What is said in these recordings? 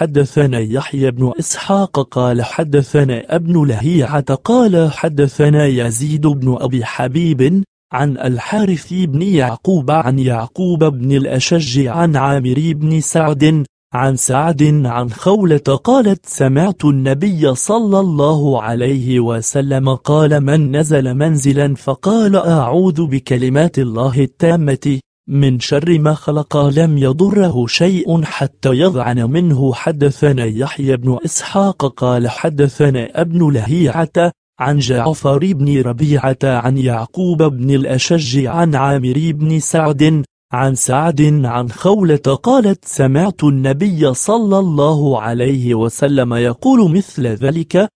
حدثنا يحيى بن إسحاق قال حدثنا ابن لهيعة قال حدثنا يزيد بن أبي حبيب عن الحارث بن يعقوب عن يعقوب بن الأشج عن عامر بن سعد عن سعد عن خولة قالت سمعت النبي صلى الله عليه وسلم قال من نزل منزلا فقال أعوذ بكلمات الله التامة من شر ما خلق لم يضره شيء حتى يضعن منه حدثنا يحيى بن إسحاق قال حدثنا ابن لهيعة عن جعفر بن ربيعة عن يعقوب بن الأشج عن عامر بن سعد عن سعد عن خولة قالت سمعت النبي صلى الله عليه وسلم يقول مثل ذلك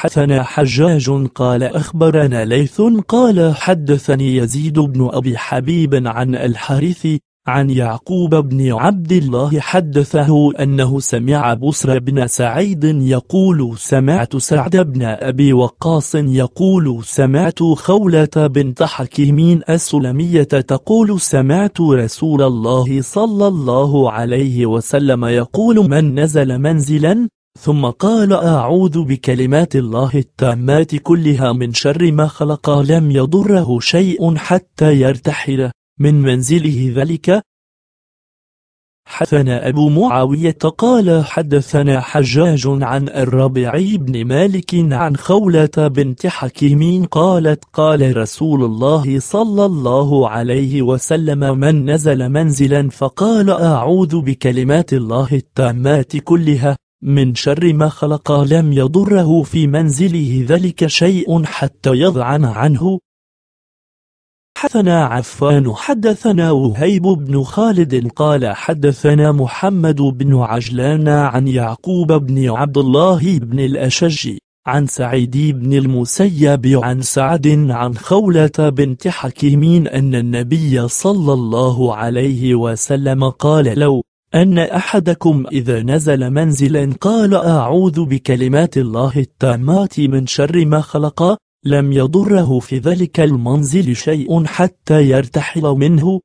حدثنا حجاج قال أخبرنا ليث قال حدثني يزيد بن أبي حبيب عن الحارث عن يعقوب بن عبد الله حدثه أنه سمع بصر بن سعيد يقول سمعت سعد بن أبي وقاص يقول سمعت خولة بنت حكيمين السلمية تقول سمعت رسول الله صلى الله عليه وسلم يقول من نزل منزلا ثم قال أعوذ بكلمات الله التامات كلها من شر ما خلق لم يضره شيء حتى يرتحل من منزله ذلك حدثنا أبو معاوية قال حدثنا حجاج عن الربيع بن مالك عن خولة بنت حكيم قالت قال رسول الله صلى الله عليه وسلم من نزل منزلا فقال أعوذ بكلمات الله التامات كلها من شر ما خلق لم يضره في منزله ذلك شيء حتى يضعن عنه حدثنا عفان حدثنا وهيب بن خالد قال حدثنا محمد بن عجلان عن يعقوب بن عبد الله بن الأشج عن سعيد بن المسيب عن سعد عن خولة بنت حكيم أن النبي صلى الله عليه وسلم قال لو أن أحدكم إذا نزل منزلا قال أعوذ بكلمات الله التامات من شر ما خلق لم يضره في ذلك المنزل شيء حتى يرتحل منه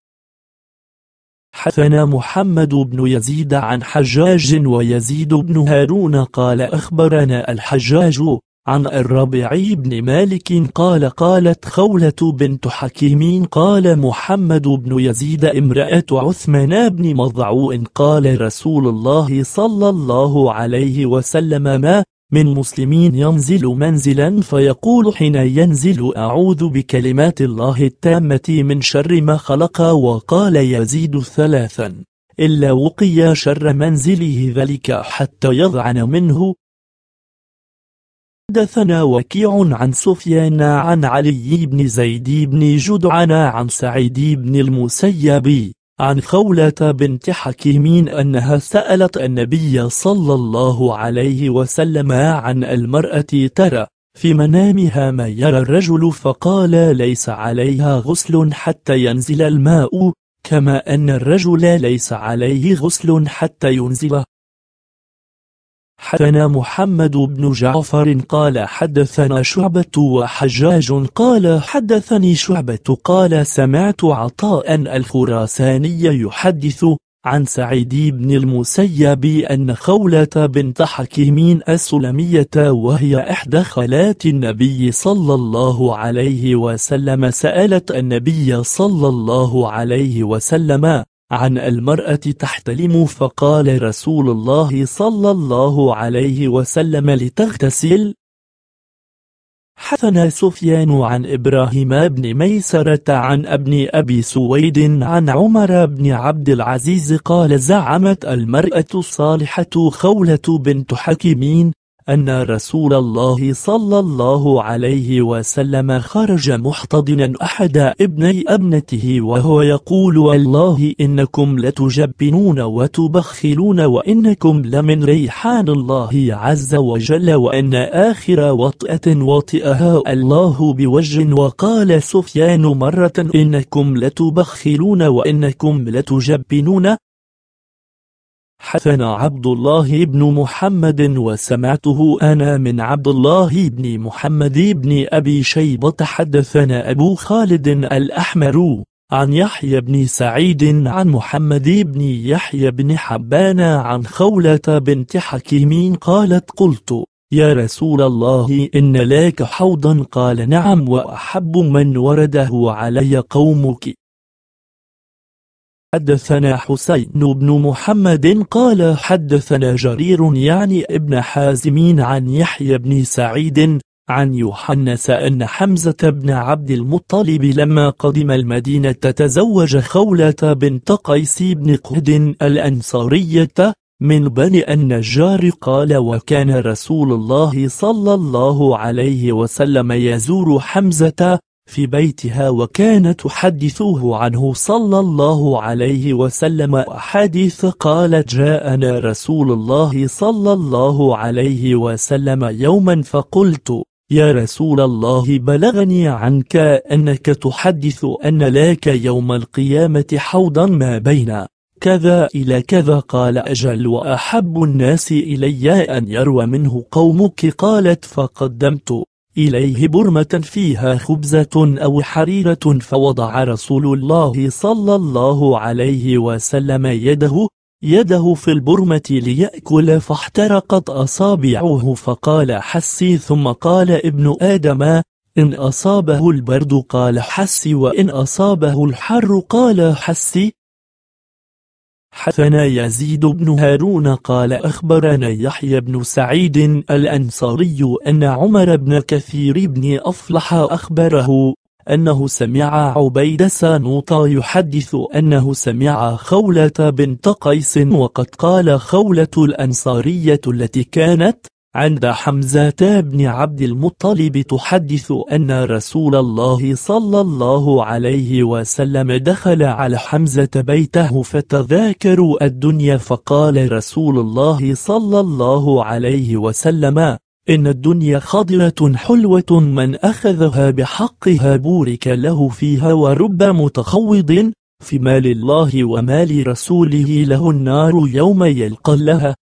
حدثنا محمد بن يزيد عن حجاج ويزيد بن هارون قال أخبرنا الحجاج عن الربيع بن مالك قال قالت خولة بنت حكيم قال محمد بن يزيد امرأة عثمان بن مضعو قال رسول الله صلى الله عليه وسلم ما من مسلمين ينزل منزلا فيقول حين ينزل أعوذ بكلمات الله التامة من شر ما خلق وقال يزيد ثلاثا إلا وقي شر منزله ذلك حتى يضعن منه حدثنا وكيع عن سفيان عن علي بن زيد بن جدعان عن سعيد بن المسيب عن خولة بنت حكيم أنها سألت النبي صلى الله عليه وسلم عن المرأة ترى في منامها ما يرى الرجل فقال ليس عليها غسل حتى ينزل الماء كما أن الرجل ليس عليه غسل حتى ينزله حدثنا محمد بن جعفر قال حدثنا شعبة وحجاج قال حدثني شعبة قال سمعت عطاء الخراساني يحدث عن سعيد بن المسيب أن خولة بنت حكيمين السلمية وهي إحدى خالات النبي صلى الله عليه وسلم سألت النبي صلى الله عليه وسلم عن المرأة تحتلم فقال رسول الله صلى الله عليه وسلم لتغتسل حثنا سفيان عن إبراهيم بن ميسرة عن ابن أبي سويد عن عمر بن عبد العزيز قال زعمت المرأة الصالحة خولة بنت حكيمين أن رسول الله صلى الله عليه وسلم خرج محتضنا أحد ابني ابنته وهو يقول والله إنكم لتجبنون وتبخلون وإنكم لمن ريحان الله عز وجل وإن آخر وطئة وطئها الله بوجه وقال سفيان مرة إنكم لتبخلون وإنكم لتجبنون حدثنا عبد الله بن محمد وسمعته أنا من عبد الله بن محمد بن أبي شيبة حدثنا أبو خالد الأحمر عن يحيى بن سعيد عن محمد بن يحيى بن حبان عن خولة بنت حكيم قالت قلت يا رسول الله إن لك حوضا قال نعم وأحب من ورده علي قومك حدثنا حسين بن محمد قال حدثنا جرير يعني ابن حازم عن يحيى بن سعيد عن يوحنس أن حمزة بن عبد المطلب لما قدم المدينة تزوج خولة بنت قيس بن قهد الأنصارية من بني النجار قال وكان رسول الله صلى الله عليه وسلم يزور حمزة في بيتها وكانت تحدثه عنه صلى الله عليه وسلم أحاديث قالت جاءنا رسول الله صلى الله عليه وسلم يوما فقلت يا رسول الله بلغني عنك أنك تحدث أن لك يوم القيامة حوضا ما بين كذا إلى كذا قال أجل وأحب الناس إلي أن يروى منه قومك قالت فقدمت إليه برمة فيها خبزة أو حريرة فوضع رسول الله صلى الله عليه وسلم يده يده في البرمة ليأكل فاحترقت أصابعه فقال حسي ثم قال ابن آدم إن أصابه البرد قال حسي وإن أصابه الحر قال حسي حدثنا يزيد بن هارون قال أخبرنا يحيى بن سعيد الأنصاري أن عمر بن كثير بن أفلح أخبره أنه سمع عبيد سانوطا يحدث أنه سمع خولة بنت قيس وقد قال خولة الأنصارية التي كانت عند حمزة بن عبد المطلب تحدث أن رسول الله صلى الله عليه وسلم دخل على حمزة بيته فتذاكروا الدنيا فقال رسول الله صلى الله عليه وسلم إن الدنيا خضرة حلوة من أخذها بحقها بورك له فيها ورب متخوض في مال الله ومال رسوله له النار يوم يلقى لها